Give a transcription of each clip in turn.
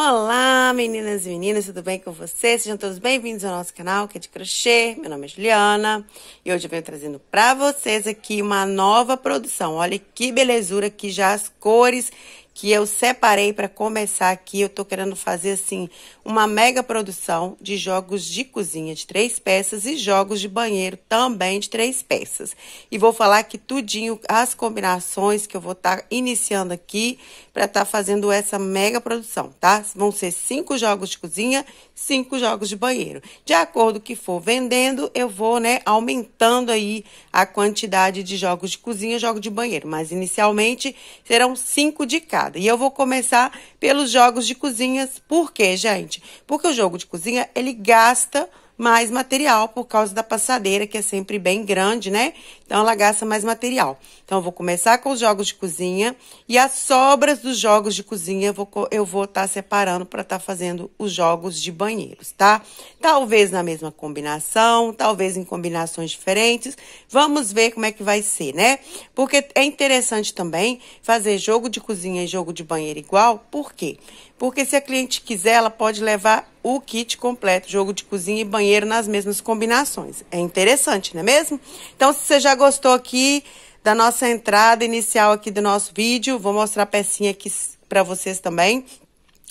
Olá, meninas e meninos, tudo bem com vocês? Sejam todos bem-vindos ao nosso canal, que é de crochê. Meu nome é Juliana e hoje eu venho trazendo para vocês aqui uma nova produção. Olha que belezura, que já as cores que eu separei para começar aqui. Eu estou querendo fazer assim uma mega produção de jogos de cozinha de três peças e jogos de banheiro também de três peças. E vou falar que tudinho as combinações que eu vou estar tá iniciando aqui para estar tá fazendo essa mega produção, tá? Vão ser cinco jogos de cozinha, cinco jogos de banheiro. De acordo que for vendendo, eu vou, né, aumentando aí a quantidade de jogos de cozinha, jogo de banheiro. Mas inicialmente serão cinco de cada temporada. E eu vou começar pelos jogos de cozinhas. Por quê, gente? Porque o jogo de cozinha, ele gasta mais material por causa da passadeira, que é sempre bem grande, né? Então, ela gasta mais material. Então, eu vou começar com os jogos de cozinha e as sobras dos jogos de cozinha eu vou estar tá separando para estar tá fazendo os jogos de banheiros, tá? Talvez na mesma combinação, talvez em combinações diferentes. Vamos ver como é que vai ser, né? Porque é interessante também fazer jogo de cozinha e jogo de banheiro igual. Por quê? Porque se a cliente quiser, ela pode levar o kit completo, jogo de cozinha e banheiro nas mesmas combinações. É interessante, não é mesmo? Então, se você já gostou aqui da nossa entrada inicial aqui do nosso vídeo, vou mostrar a pecinha aqui para vocês também.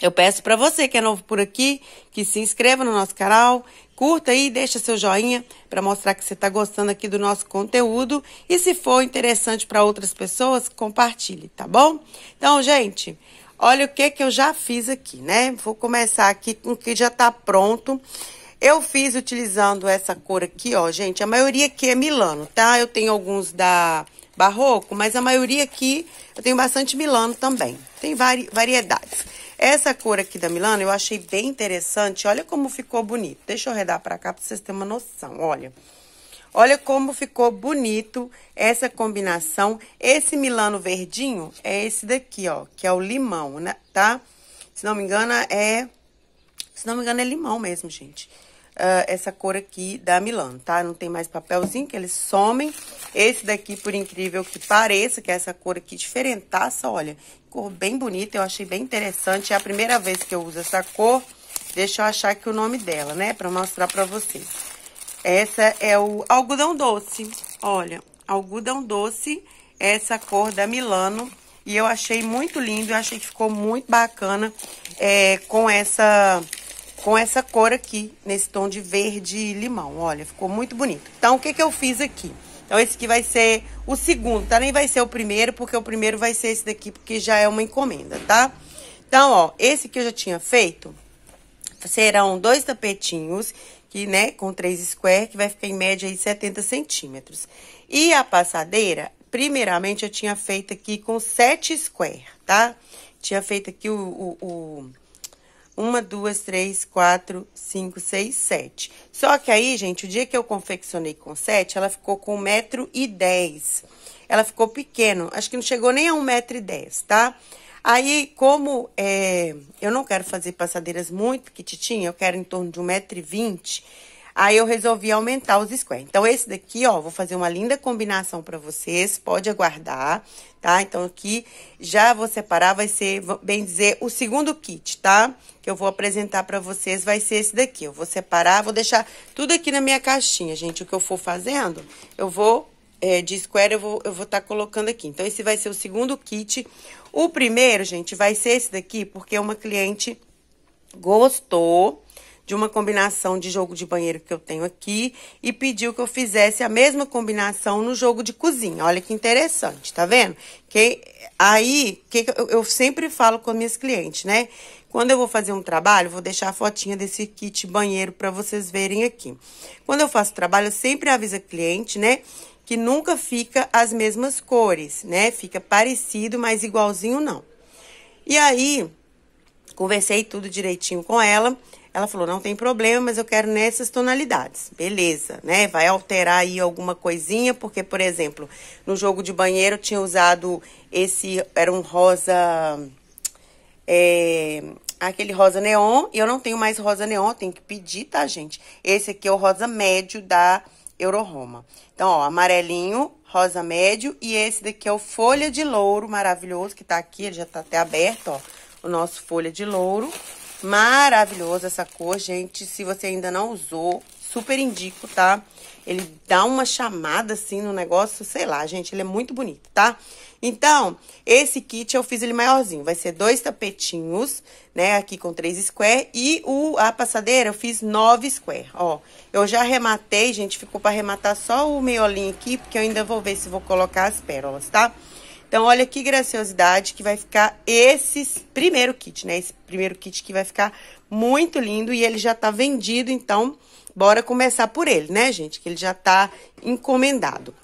Eu peço para você que é novo por aqui, que se inscreva no nosso canal, curta aí, deixa seu joinha para mostrar que você está gostando aqui do nosso conteúdo e se for interessante para outras pessoas, compartilhe, tá bom? Então, gente, olha o que que eu já fiz aqui, né? Vou começar aqui com o que já está pronto. Eu fiz utilizando essa cor aqui, ó, gente. A maioria aqui é Milano, tá? Eu tenho alguns da Barroco, mas a maioria aqui eu tenho bastante Milano também. Tem vari variedades. Essa cor aqui da Milano eu achei bem interessante. Olha como ficou bonito. Deixa eu redar pra cá pra vocês terem uma noção, olha. Olha como ficou bonito essa combinação. Esse Milano verdinho é esse daqui, ó, que é o limão, né, tá? Se não me engano, é... Se não me engano, é limão mesmo, gente uh, essa cor aqui da Milano, tá? Não tem mais papelzinho, que eles somem. Esse daqui, por incrível que pareça, que é essa cor aqui diferentaça, tá? olha. Cor bem bonita, eu achei bem interessante. É a primeira vez que eu uso essa cor. Deixa eu achar aqui o nome dela, né? Pra mostrar pra vocês. Essa é o algodão doce. Olha, algodão doce, é essa cor da Milano. E eu achei muito lindo, eu achei que ficou muito bacana é, com essa com essa cor aqui, nesse tom de verde limão. Olha, ficou muito bonito. Então, o que, que eu fiz aqui? Então, esse aqui vai ser o segundo, tá? Nem vai ser o primeiro, porque o primeiro vai ser esse daqui, porque já é uma encomenda, tá? Então, ó, esse que eu já tinha feito, serão dois tapetinhos, que, né, com três square, que vai ficar em média aí 70 centímetros. E a passadeira, primeiramente, eu tinha feito aqui com sete square, tá? Tinha feito aqui o, o, o uma, duas, três, quatro, cinco, seis, sete. Só que aí, gente, o dia que eu confeccionei com sete, ela ficou com um metro e dez. Ela ficou pequeno, acho que não chegou nem a um metro e dez, tá? Aí, como é, eu não quero fazer passadeiras muito que eu quero em torno de um metro e vinte Aí eu resolvi aumentar os squares. Então, esse daqui, ó, vou fazer uma linda combinação para vocês, pode aguardar, tá? Então, aqui já vou separar, vai ser, bem dizer, o segundo kit, tá? Que eu vou apresentar para vocês vai ser esse daqui. Eu vou separar, vou deixar tudo aqui na minha caixinha, gente. O que eu for fazendo, eu vou, é, de square, eu vou estar eu vou tá colocando aqui. Então, esse vai ser o segundo kit. O primeiro, gente, vai ser esse daqui, porque uma cliente gostou de uma combinação de jogo de banheiro que eu tenho aqui e pediu que eu fizesse a mesma combinação no jogo de cozinha. Olha que interessante, tá vendo? Que aí, que eu sempre falo com as minhas clientes, né? Quando eu vou fazer um trabalho, vou deixar a fotinha desse kit banheiro para vocês verem aqui. Quando eu faço trabalho, eu sempre aviso a cliente, né? Que nunca fica as mesmas cores, né? Fica parecido, mas igualzinho não. E aí, conversei tudo direitinho com ela. Ela falou: não tem problema, mas eu quero nessas tonalidades. Beleza, né? Vai alterar aí alguma coisinha, porque, por exemplo, no jogo de banheiro eu tinha usado esse. Era um rosa. É, aquele rosa neon. E eu não tenho mais rosa neon, tem que pedir, tá, gente? Esse aqui é o rosa médio da Euroroma. Então, ó, amarelinho, rosa médio. E esse daqui é o folha de louro maravilhoso, que tá aqui, ele já tá até aberto, ó. O nosso folha de louro. Maravilhoso essa cor, gente. Se você ainda não usou, super indico, tá? Ele dá uma chamada, assim, no negócio, sei lá, gente. Ele é muito bonito, tá? Então, esse kit eu fiz ele maiorzinho. Vai ser dois tapetinhos, né? Aqui com três square. E o, a passadeira eu fiz nove square, ó. Eu já arrematei, gente. Ficou pra arrematar só o meiolinho aqui, porque eu ainda vou ver se vou colocar as pérolas, tá? Tá? Então, olha que graciosidade que vai ficar esse primeiro kit, né? Esse primeiro kit que vai ficar muito lindo e ele já tá vendido, então bora começar por ele, né, gente? Que ele já tá encomendado.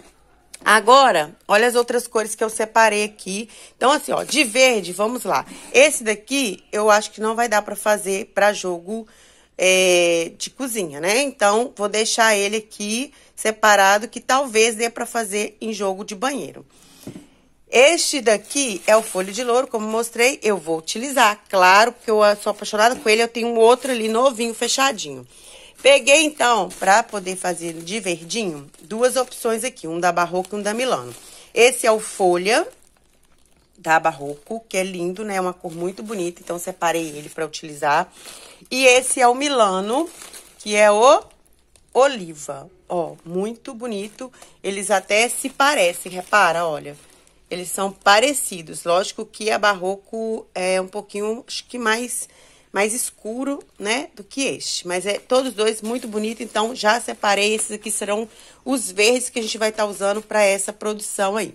Agora, olha as outras cores que eu separei aqui. Então, assim, ó, de verde, vamos lá. Esse daqui, eu acho que não vai dar pra fazer pra jogo é, de cozinha, né? Então, vou deixar ele aqui separado, que talvez dê pra fazer em jogo de banheiro. Este daqui é o folho de louro, como mostrei, eu vou utilizar, claro, porque eu sou apaixonada com ele, eu tenho um outro ali novinho, fechadinho. Peguei, então, para poder fazer de verdinho, duas opções aqui, um da Barroco e um da Milano. Esse é o folha da Barroco, que é lindo, né? É uma cor muito bonita, então separei ele para utilizar. E esse é o Milano, que é o oliva. Ó, muito bonito. Eles até se parecem, repara, olha. Eles são parecidos. Lógico que a Barroco é um pouquinho, acho que mais, mais escuro, né? Do que este. Mas é todos dois muito bonito. Então, já separei. Esses aqui serão os verdes que a gente vai estar tá usando para essa produção aí.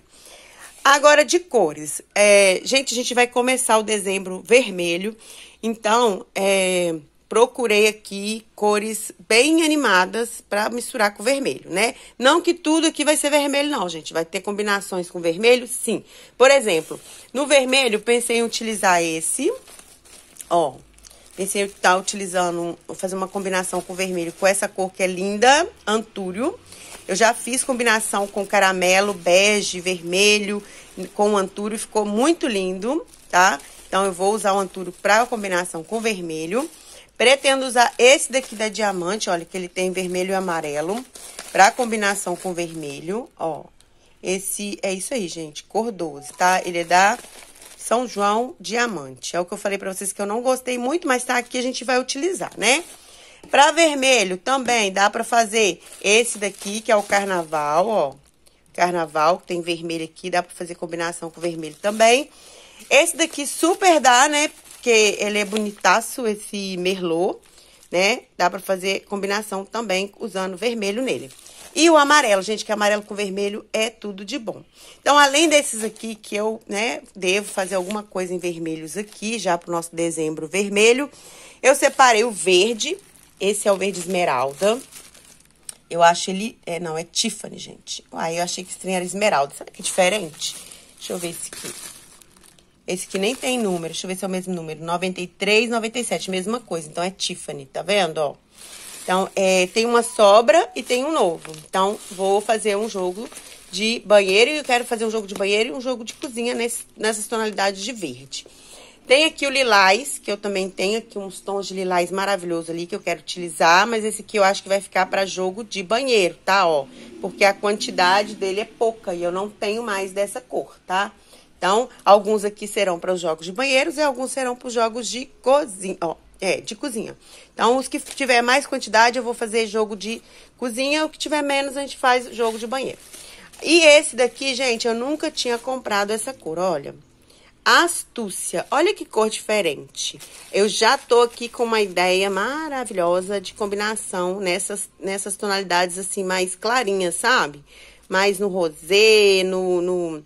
Agora, de cores. É, gente, a gente vai começar o dezembro vermelho. Então, é procurei aqui cores bem animadas para misturar com vermelho, né? Não que tudo aqui vai ser vermelho, não, gente. Vai ter combinações com vermelho, sim. Por exemplo, no vermelho, pensei em utilizar esse, ó. Pensei em estar tá utilizando, fazer uma combinação com vermelho com essa cor que é linda, antúrio. Eu já fiz combinação com caramelo, bege, vermelho, com antúrio. Ficou muito lindo, tá? Então, eu vou usar o antúrio para a combinação com vermelho. Pretendo usar esse daqui da Diamante, olha, que ele tem vermelho e amarelo, pra combinação com vermelho, ó. Esse, é isso aí, gente, cor 12, tá? Ele é da São João Diamante. É o que eu falei pra vocês que eu não gostei muito, mas tá aqui, a gente vai utilizar, né? Pra vermelho também dá pra fazer esse daqui, que é o carnaval, ó. Carnaval, que tem vermelho aqui, dá pra fazer combinação com vermelho também. Esse daqui super dá, né? porque ele é bonitaço, esse merlot, né? Dá pra fazer combinação também usando vermelho nele. E o amarelo, gente, que amarelo com vermelho é tudo de bom. Então, além desses aqui, que eu, né, devo fazer alguma coisa em vermelhos aqui, já pro nosso dezembro vermelho, eu separei o verde, esse é o verde esmeralda. Eu acho ele... É, não, é Tiffany, gente. Uai, eu achei que esse trem era esmeralda. Será que é diferente? Deixa eu ver esse aqui. Esse que nem tem número. Deixa eu ver se é o mesmo número. 93, 97. Mesma coisa. Então, é Tiffany. Tá vendo, ó? Então, é, tem uma sobra e tem um novo. Então, vou fazer um jogo de banheiro. E eu quero fazer um jogo de banheiro e um jogo de cozinha nesse, nessas tonalidades de verde. Tem aqui o lilás, que eu também tenho aqui uns tons de lilás maravilhoso ali que eu quero utilizar, mas esse aqui eu acho que vai ficar para jogo de banheiro, tá, ó? Porque a quantidade dele é pouca e eu não tenho mais dessa cor, tá? Então, alguns aqui serão para os jogos de banheiros e alguns serão para os jogos de cozinha. Ó, é, de cozinha. Então, os que tiver mais quantidade, eu vou fazer jogo de cozinha. O que tiver menos, a gente faz jogo de banheiro. E esse daqui, gente, eu nunca tinha comprado essa cor, olha. Astúcia, olha que cor diferente. Eu já tô aqui com uma ideia maravilhosa de combinação nessas, nessas tonalidades assim mais clarinhas, sabe? Mais no rosé, no, no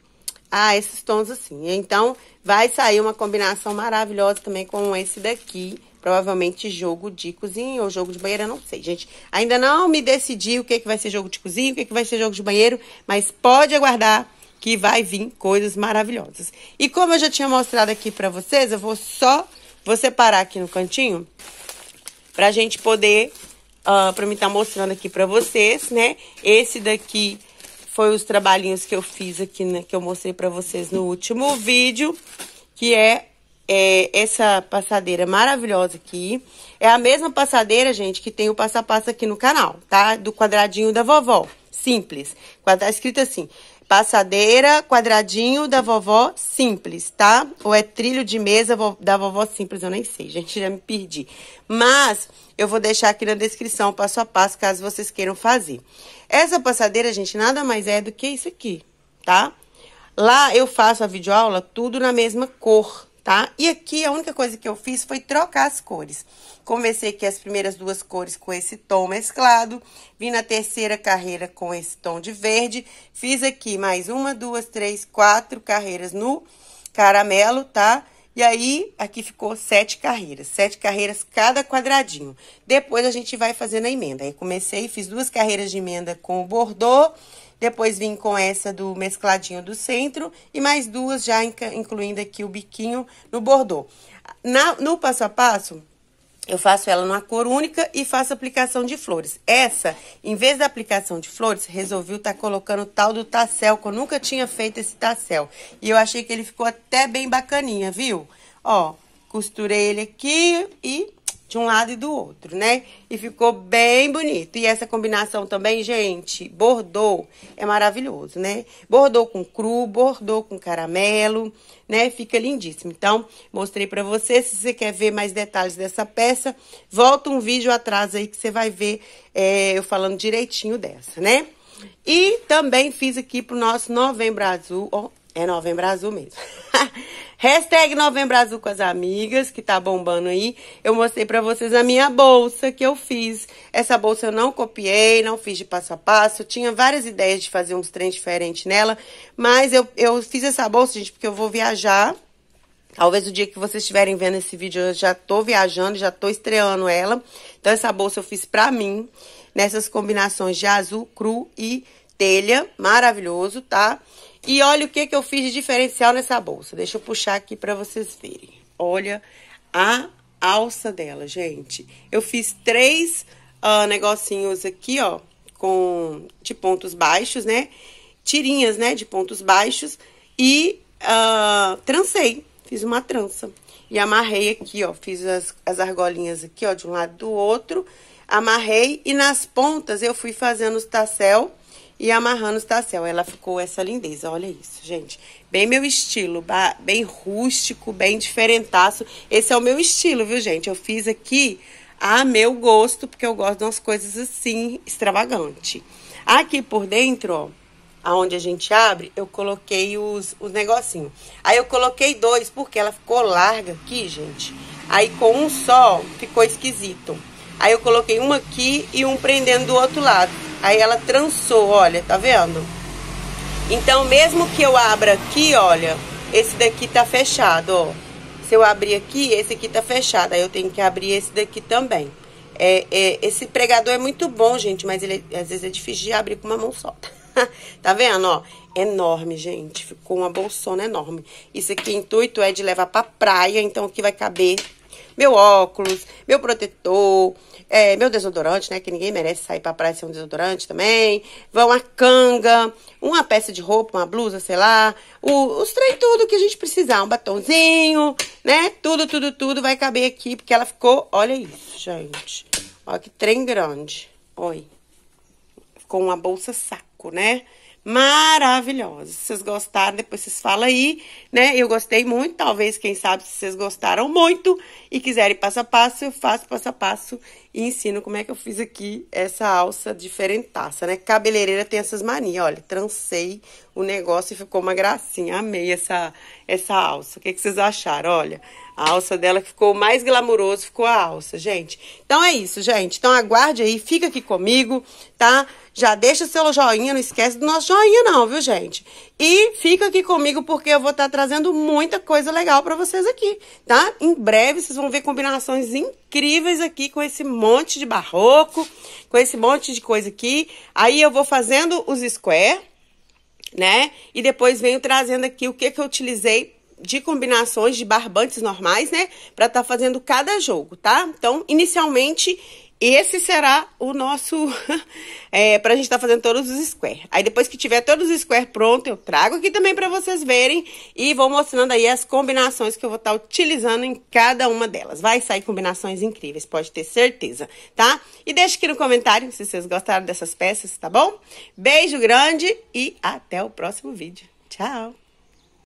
a ah, esses tons assim. Então, vai sair uma combinação maravilhosa também com esse daqui. Provavelmente jogo de cozinha ou jogo de banheiro, eu não sei, gente. Ainda não me decidi o que, é que vai ser jogo de cozinha, o que, é que vai ser jogo de banheiro, mas pode aguardar que vai vir coisas maravilhosas. E como eu já tinha mostrado aqui pra vocês, eu vou só... Vou separar aqui no cantinho pra gente poder... Uh, pra mim estar tá mostrando aqui pra vocês, né? Esse daqui foi os trabalhinhos que eu fiz aqui, né, que eu mostrei para vocês no último vídeo, que é, é, essa passadeira maravilhosa aqui. É a mesma passadeira, gente, que tem o passo a passo aqui no canal, tá? Do quadradinho da vovó, simples. Tá escrito assim, Passadeira, quadradinho da vovó simples, tá? Ou é trilho de mesa da vovó simples, eu nem sei, gente, já me perdi. Mas eu vou deixar aqui na descrição passo a passo, caso vocês queiram fazer. Essa passadeira, gente, nada mais é do que isso aqui, tá? Lá eu faço a videoaula tudo na mesma cor, tá? E aqui a única coisa que eu fiz foi trocar as cores. Comecei aqui as primeiras duas cores com esse tom mesclado, vim na terceira carreira com esse tom de verde, fiz aqui mais uma, duas, três, quatro carreiras no caramelo, tá? E aí, aqui ficou sete carreiras, sete carreiras cada quadradinho. Depois a gente vai fazendo a emenda. Aí comecei, fiz duas carreiras de emenda com o bordô depois vim com essa do mescladinho do centro e mais duas já incluindo aqui o biquinho no bordô. Na, no passo a passo, eu faço ela numa cor única e faço aplicação de flores. Essa, em vez da aplicação de flores, resolvi estar tá colocando o tal do tassel, que eu nunca tinha feito esse tassel. E eu achei que ele ficou até bem bacaninha, viu? Ó, costurei ele aqui e de um lado e do outro, né? E ficou bem bonito. E essa combinação também, gente, bordou é maravilhoso, né? Bordou com cru, bordou com caramelo, né? Fica lindíssimo. Então, mostrei para você. Se você quer ver mais detalhes dessa peça, volta um vídeo atrás aí que você vai ver é, eu falando direitinho dessa, né? E também fiz aqui pro nosso Novembro Azul, ó, é Novembro Azul mesmo. Hashtag Novembro Azul com as amigas, que tá bombando aí. Eu mostrei pra vocês a minha bolsa que eu fiz. Essa bolsa eu não copiei, não fiz de passo a passo. Eu tinha várias ideias de fazer uns trem diferentes nela. Mas eu, eu fiz essa bolsa, gente, porque eu vou viajar. Talvez o dia que vocês estiverem vendo esse vídeo, eu já tô viajando, já tô estreando ela. Então, essa bolsa eu fiz pra mim, nessas combinações de azul, cru e telha. Maravilhoso, tá? Tá? E olha o que, que eu fiz de diferencial nessa bolsa. Deixa eu puxar aqui para vocês verem. Olha a alça dela, gente. Eu fiz três uh, negocinhos aqui, ó, com de pontos baixos, né? Tirinhas, né, de pontos baixos. E uh, trancei, fiz uma trança. E amarrei aqui, ó, fiz as, as argolinhas aqui, ó, de um lado do outro. Amarrei e nas pontas eu fui fazendo os tassel e amarrando o tassel. Ela ficou essa lindeza, olha isso, gente. Bem meu estilo, bem rústico, bem diferentaço. Esse é o meu estilo, viu, gente? Eu fiz aqui a meu gosto, porque eu gosto de umas coisas assim, extravagante. Aqui por dentro, ó, aonde a gente abre, eu coloquei os, os negocinhos. Aí eu coloquei dois, porque ela ficou larga aqui, gente. Aí com um só, ficou esquisito. Aí eu coloquei um aqui e um prendendo do outro lado. Aí ela trançou, olha, tá vendo? Então, mesmo que eu abra aqui, olha, esse daqui tá fechado, ó. Se eu abrir aqui, esse aqui tá fechado. Aí eu tenho que abrir esse daqui também. É, é, esse pregador é muito bom, gente, mas ele às vezes é difícil de abrir com uma mão só. tá vendo, ó? Enorme, gente. Ficou uma bolsona enorme. Isso aqui, intuito é de levar pra praia, então aqui vai caber meu óculos, meu protetor, é, meu desodorante, né? Que ninguém merece sair pra praia sem um desodorante também. Vão a canga, uma peça de roupa, uma blusa, sei lá. O, os trem tudo que a gente precisar. Um batonzinho, né? Tudo, tudo, tudo vai caber aqui. Porque ela ficou... Olha isso, gente. Olha que trem grande. Olha. Com uma bolsa saco, né? maravilhosa. Se vocês gostaram, depois vocês falam aí, né? Eu gostei muito, talvez, quem sabe, se vocês gostaram muito e quiserem passo a passo, eu faço passo a passo e ensino como é que eu fiz aqui essa alça diferentaça, né? Cabeleireira tem essas manias, olha, trancei o negócio e ficou uma gracinha. Amei essa, essa alça. O que, que vocês acharam? Olha, a alça dela ficou mais glamouroso, ficou a alça, gente. Então é isso, gente. Então aguarde aí, fica aqui comigo, tá? Já deixa o seu joinha, não esquece do nosso joinha não, viu, gente? E fica aqui comigo porque eu vou estar tá trazendo muita coisa legal para vocês aqui, tá? Em breve vocês vão ver combinações incríveis aqui com esse monte de barroco, com esse monte de coisa aqui. Aí eu vou fazendo os square né? E depois venho trazendo aqui o que, que eu utilizei de combinações de barbantes normais, né? Para estar tá fazendo cada jogo, tá? Então, inicialmente esse será o nosso. é, a gente estar tá fazendo todos os squares. Aí depois que tiver todos os squares prontos, eu trago aqui também para vocês verem. E vou mostrando aí as combinações que eu vou estar tá utilizando em cada uma delas. Vai sair combinações incríveis, pode ter certeza, tá? E deixa aqui no comentário se vocês gostaram dessas peças, tá bom? Beijo grande e até o próximo vídeo. Tchau!